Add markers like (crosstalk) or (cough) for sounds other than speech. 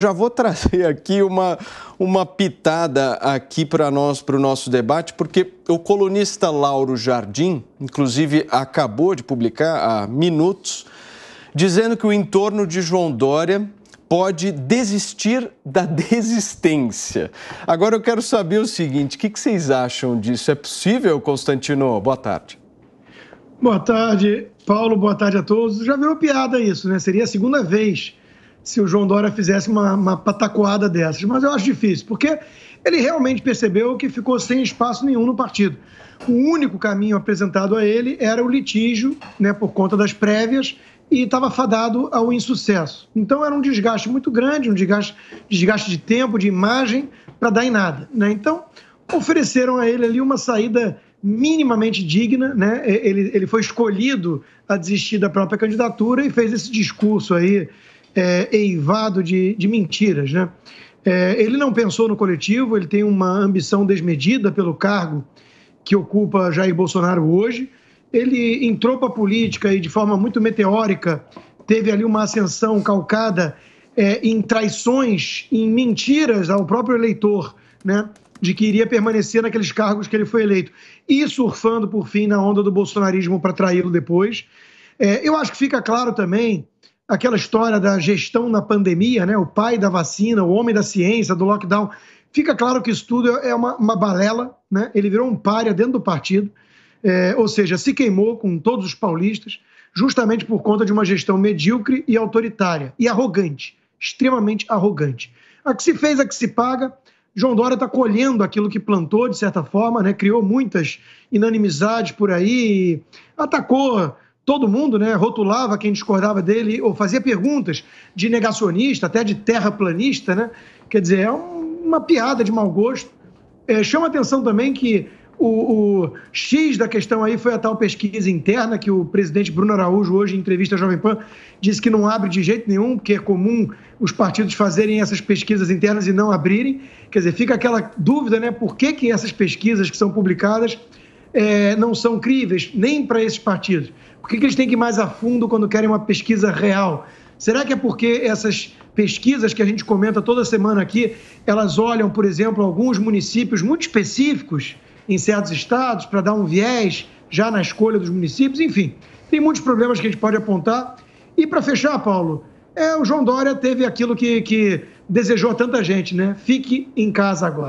Já vou trazer aqui uma, uma pitada aqui para nós, para o nosso debate, porque o colunista Lauro Jardim, inclusive, acabou de publicar há minutos, dizendo que o entorno de João Dória pode desistir da (laughs) desistência. Agora eu quero saber o seguinte: o que, que vocês acham disso? É possível, Constantino? Boa tarde. Boa tarde, Paulo. Boa tarde a todos. Já viu piada isso, né? Seria a segunda vez se o João Dória fizesse uma, uma patacoada dessas. Mas eu acho difícil, porque ele realmente percebeu que ficou sem espaço nenhum no partido. O único caminho apresentado a ele era o litígio, né, por conta das prévias, e estava fadado ao insucesso. Então era um desgaste muito grande, um desgaste, desgaste de tempo, de imagem, para dar em nada. Né? Então ofereceram a ele ali uma saída minimamente digna, né? Ele, ele foi escolhido a desistir da própria candidatura e fez esse discurso aí é, eivado de, de mentiras. Né? É, ele não pensou no coletivo, ele tem uma ambição desmedida pelo cargo que ocupa Jair Bolsonaro hoje. Ele entrou para a política e, de forma muito meteórica, teve ali uma ascensão calcada é, em traições, em mentiras ao próprio eleitor, né? de que iria permanecer naqueles cargos que ele foi eleito e surfando por fim na onda do bolsonarismo para traí-lo depois. É, eu acho que fica claro também aquela história da gestão na pandemia, né? o pai da vacina, o homem da ciência, do lockdown. Fica claro que isso tudo é uma, uma balela, né? ele virou um párea dentro do partido, é, ou seja, se queimou com todos os paulistas, justamente por conta de uma gestão medíocre e autoritária, e arrogante, extremamente arrogante. A que se fez, a que se paga. João Dória está colhendo aquilo que plantou, de certa forma, né? criou muitas inanimidades por aí, atacou todo mundo, né, rotulava quem discordava dele ou fazia perguntas de negacionista, até de terraplanista, né? Quer dizer, é um, uma piada de mau gosto. É, chama atenção também que o, o, X da questão aí foi a tal pesquisa interna que o presidente Bruno Araújo, hoje em entrevista à Jovem Pan, disse que não abre de jeito nenhum, porque é comum os partidos fazerem essas pesquisas internas e não abrirem. Quer dizer, fica aquela dúvida, né? Por que, que essas pesquisas que são publicadas é, não são críveis nem para esses partidos? Por que, que eles têm que ir mais a fundo quando querem uma pesquisa real? Será que é porque essas pesquisas que a gente comenta toda semana aqui, elas olham, por exemplo, alguns municípios muito específicos em certos estados para dar um viés já na escolha dos municípios? Enfim, tem muitos problemas que a gente pode apontar. E para fechar, Paulo, é, o João Dória teve aquilo que, que desejou a tanta gente, né? Fique em casa agora.